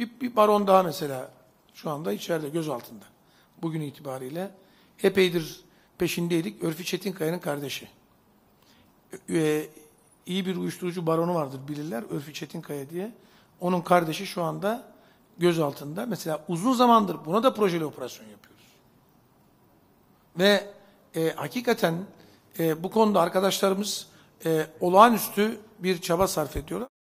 Bir, bir baron daha mesela şu anda içeride göz altında. Bugün itibariyle epeydir peşindeydik. Örfi Çetinkaya'nın kardeşi. Ee, iyi bir uyuşturucu baronu vardır bilirler. Örfi Çetinkaya diye. Onun kardeşi şu anda göz altında. Mesela uzun zamandır buna da projeli operasyon yapıyoruz. Ve e, hakikaten e, bu konuda arkadaşlarımız e, olağanüstü bir çaba sarf ediyorlar.